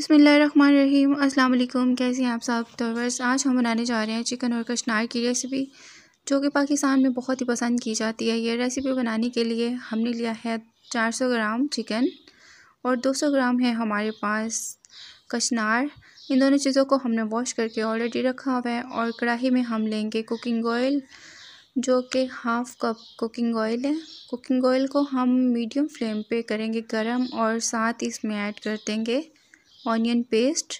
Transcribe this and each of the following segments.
बसमीम अल्लाम कैसे हैं आप साहब तवर्स तो आज हम बनाने जा रहे हैं चिकन और कशनार की रेसिपी जो कि पाकिस्तान में बहुत ही पसंद की जाती है ये रेसिपी बनाने के लिए हमने लिया है 400 ग्राम चिकन और 200 ग्राम है हमारे पास कशनार इन दोनों चीज़ों को हमने वॉश करके ऑलरेडी रखा हुआ है और कढ़ाई में हम लेंगे कुकिंग ऑयल जो कि हाफ़ कप कुकिंग ऑयल है कुकिंग ऑयल को हम मीडियम फ्लेम पे करेंगे गरम और साथ इसमें ऐड कर देंगे ऑनियन पेस्ट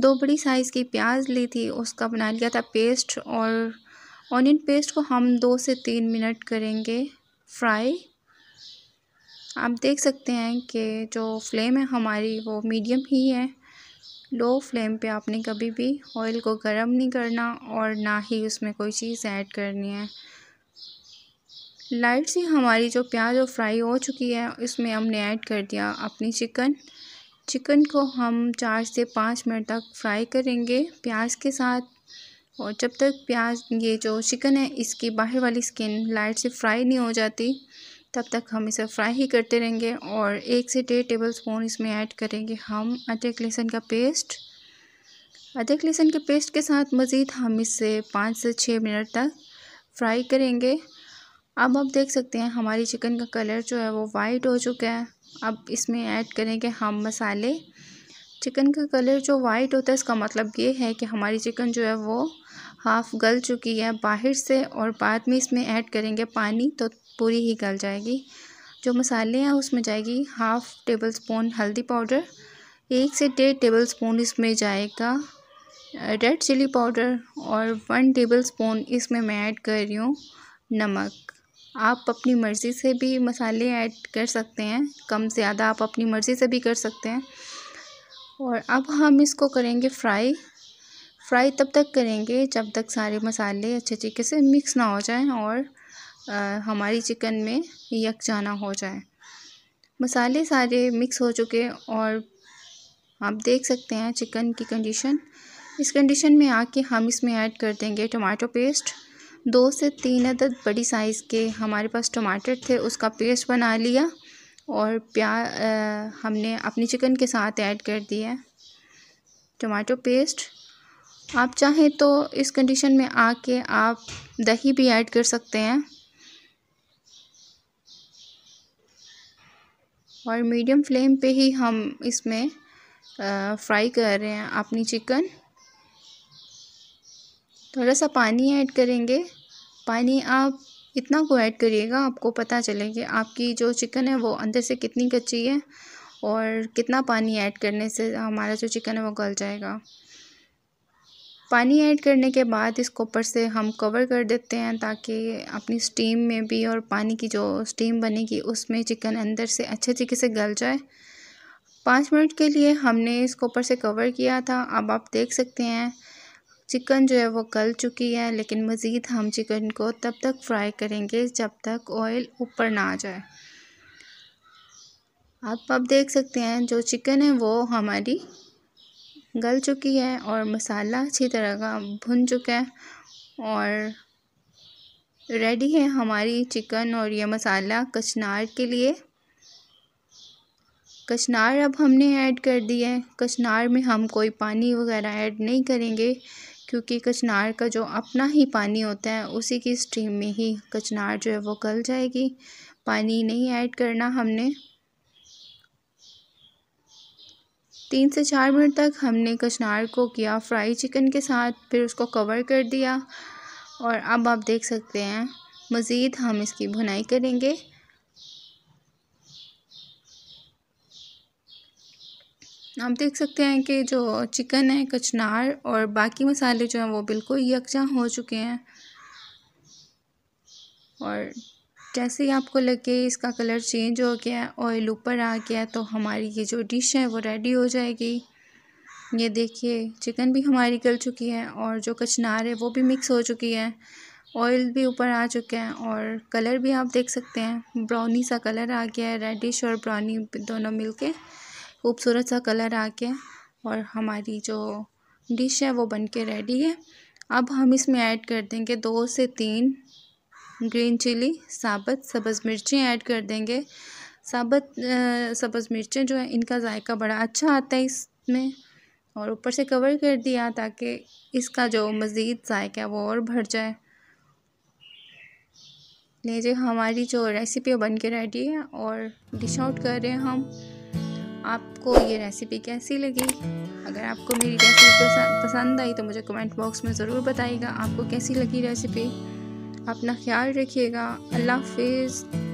दो बड़ी साइज़ की प्याज ली थी उसका बना लिया था पेस्ट और ऑनियन पेस्ट को हम दो से तीन मिनट करेंगे फ्राई आप देख सकते हैं कि जो फ्लेम है हमारी वो मीडियम ही है लो फ्लेम पे आपने कभी भी ऑयल को गर्म नहीं करना और ना ही उसमें कोई चीज़ ऐड करनी है लाइट सी हमारी जो प्याज और फ्राई हो चुकी है उसमें हमने ऐड कर दिया अपनी चिकन चिकन को हम चार से पाँच मिनट तक फ्राई करेंगे प्याज के साथ और जब तक प्याज ये जो चिकन है इसकी बाहर वाली स्किन लाइट से फ्राई नहीं हो जाती तब तक हम इसे फ्राई ही करते रहेंगे और एक से डेढ़ टेबल स्पून इसमें ऐड करेंगे हम अदरक लहसुन का पेस्ट अदरक लहसुन के पेस्ट के साथ मज़ीद हम इसे पाँच से छः मिनट तक फ्राई करेंगे अब आप देख सकते हैं हमारी चिकन का कलर जो है वो वाइट हो चुका है अब इसमें ऐड करेंगे हम मसाले चिकन का कलर जो वाइट होता है इसका मतलब ये है कि हमारी चिकन जो है वो हाफ़ गल चुकी है बाहर से और बाद में इसमें ऐड करेंगे पानी तो पूरी ही गल जाएगी जो मसाले हैं उसमें जाएगी हाफ़ टेबल स्पून हल्दी पाउडर एक से डेढ़ टेबल स्पून इसमें जाएगा रेड चिली पाउडर और वन टेबल स्पून इसमें मैं ऐड कर रही हूँ नमक आप अपनी मर्ज़ी से भी मसाले ऐड कर सकते हैं कम से ज़्यादा आप अपनी मर्ज़ी से भी कर सकते हैं और अब हम इसको करेंगे फ्राई फ्राई तब तक करेंगे जब तक सारे मसाले अच्छे तरीके से मिक्स ना हो जाएं और आ, हमारी चिकन में जाना हो जाए मसाले सारे मिक्स हो चुके और आप देख सकते हैं चिकन की कंडीशन इस कंडीशन में आके हम इसमें ऐड कर देंगे टमाटो पेस्ट दो से तीन अदद तो बड़ी साइज़ के हमारे पास टमाटर थे उसका पेस्ट बना लिया और प्या आ, हमने अपनी चिकन के साथ ऐड कर दिया टमाटो पेस्ट आप चाहें तो इस कंडीशन में आके आप दही भी ऐड कर सकते हैं और मीडियम फ्लेम पे ही हम इसमें फ्राई कर रहे हैं अपनी चिकन थोड़ा सा पानी ऐड करेंगे पानी आप इतना को ऐड करिएगा आपको पता चले कि आपकी जो चिकन है वो अंदर से कितनी कच्ची है और कितना पानी ऐड करने से हमारा जो चिकन है वो गल जाएगा पानी ऐड करने के बाद इस कोपर से हम कवर कर देते हैं ताकि अपनी स्टीम में भी और पानी की जो स्टीम बनेगी उसमें चिकन अंदर से अच्छे तरीके से गल जाए पाँच मिनट के लिए हमने इस कोपर से कवर किया था अब आप देख सकते हैं चिकन जो है वो गल चुकी है लेकिन मज़ीद हम चिकन को तब तक फ्राई करेंगे जब तक ऑयल ऊपर ना आ जाए आप अब देख सकते हैं जो चिकन है वो हमारी गल चुकी है और मसाला अच्छी तरह का भुन चुका है और रेडी है हमारी चिकन और ये मसाला कचनार के लिए कचनार अब हमने ऐड कर दी है कचनार में हम कोई पानी वगैरह ऐड नहीं करेंगे क्योंकि कचनार का जो अपना ही पानी होता है उसी की स्ट्रीम में ही कचनार जो है वो गल जाएगी पानी नहीं ऐड करना हमने तीन से चार मिनट तक हमने कचनार को किया फ्राई चिकन के साथ फिर उसको कवर कर दिया और अब आप देख सकते हैं मज़ीद हम इसकी भुनाई करेंगे आप देख सकते हैं कि जो चिकन है कचनार और बाकी मसाले जो हैं वो बिल्कुल यकजा हो चुके हैं और जैसे ही आपको लगे इसका कलर चेंज हो गया है ऑयल ऊपर आ गया तो हमारी ये जो डिश है वो रेडी हो जाएगी ये देखिए चिकन भी हमारी गल चुकी है और जो कचनार है वो भी मिक्स हो चुकी है ऑयल भी ऊपर आ चुके हैं और कलर भी आप देख सकते हैं ब्राउनी सा कलर आ गया है रेडिश और ब्राउनी दोनों मिलके खूबसूरत सा कलर आ गया और हमारी जो डिश है वो बन के रेडी है अब हम इसमें ऐड कर देंगे दो से तीन ग्रीन चिली साबत सब्ज़ मिर्चें ऐड कर देंगे साबत सब्ज़ मिर्चें जो है इनका जायका बड़ा अच्छा आता है इसमें और ऊपर से कवर कर दिया ताकि इसका जो मज़ीद जायका है वो और भर जाए लीजिए हमारी जो रेसिपी बन के रेडी है और डिश आउट कर रहे हैं हम आपको ये रेसिपी कैसी लगी अगर आपको मेरी रेसिपी पसंद आई तो मुझे कमेंट बॉक्स में ज़रूर बताइएगा आपको कैसी लगी रेसिपी अपना ख्याल रखिएगा अल्लाह हाफिज़